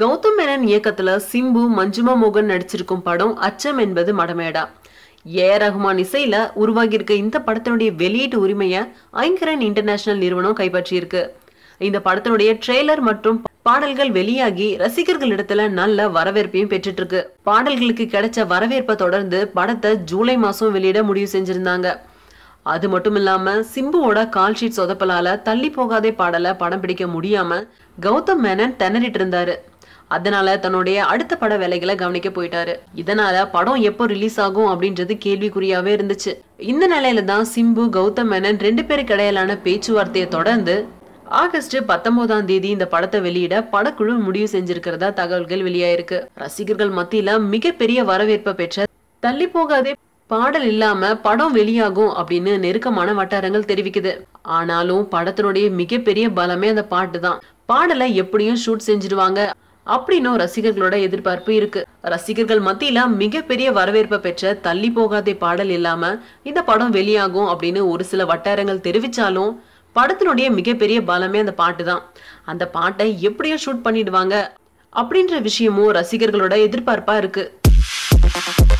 கௌதம் மேனன் இயக்கத்துல சிம்பு மஞ்சுமா மோகன் நடிச்சிருக்கும் படம் அச்சம் என்பது மடமேடா ஏ ரஹ்மான் இசையில உருவாகியிருக்க இந்த படத்தினுடைய வெளியீட்டு உரிமையை ஐங்கரன் இன்டர்நேஷனல் நிறுவனம் கைப்பற்றியிருக்கு இந்த படத்தினுடைய ட்ரெய்லர் மற்றும் பாடல்கள் வெளியாகி ரசிகர்களிடத்துல நல்ல வரவேற்பையும் பெற்றுட்டு இருக்கு பாடல்களுக்கு கிடைச்ச வரவேற்பை தொடர்ந்து படத்தை ஜூலை மாசம் வெளியிட முடிவு செஞ்சிருந்தாங்க அது மட்டும் இல்லாம சிம்புவோட கால் ஷீட் சொதப்பலால தள்ளி போகாதே பாடலை படம் பிடிக்க முடியாம கௌதம் மேனன் திணறிட்டு இருந்தாரு அதனால தன்னுடைய அடுத்த பட வேலைகளை கவனிக்க போயிட்டாரு இதனால படம் எப்போ ரிலீஸ் ஆகும் அப்படின்றது கேள்விக்குறியாவே இருந்துச்சு இந்த நிலையில தான் சிம்பு கௌதம் மேனன் ரெண்டு பேருக்கு இடையிலான பேச்சுவார்த்தையை தொடர்ந்து ஆகஸ்ட் பத்தொன்பதாம் தேதி இந்த படத்தை வெளியிட படக்குழு முடிவு செஞ்சிருக்கிறதா தகவல்கள் வெளியாயிருக்கு ரசிகர்கள் மத்தியில மிகப்பெரிய வரவேற்பை பெற்ற தள்ளி போகாதே பாடல் இல்லாம படம் வெளியாகும் அப்படின்னு நெருக்கமான வட்டாரங்கள் தெரிவிக்குது ஆனாலும் படத்தினுடைய மிகப்பெரிய பலமே அந்த பாட்டு தான் பாடலை எப்படியும் ஷூட் செஞ்சிருவாங்க அப்படின்னும் ரசிகர்களோட எதிர்பார்ப்பு இருக்கு ரசிகர்கள் மத்தியில மிகப்பெரிய வரவேற்பை பெற்ற தள்ளி போகாதே பாடல் இல்லாம இந்த படம் வெளியாகும் அப்படின்னு ஒரு சில வட்டாரங்கள் தெரிவிச்சாலும் படத்தினுடைய மிகப்பெரிய பலமே அந்த பாட்டு தான் அந்த பாட்டை எப்படியோ ஷூட் பண்ணிடுவாங்க அப்படின்ற விஷயமும் ரசிகர்களோட எதிர்பார்ப்பா இருக்கு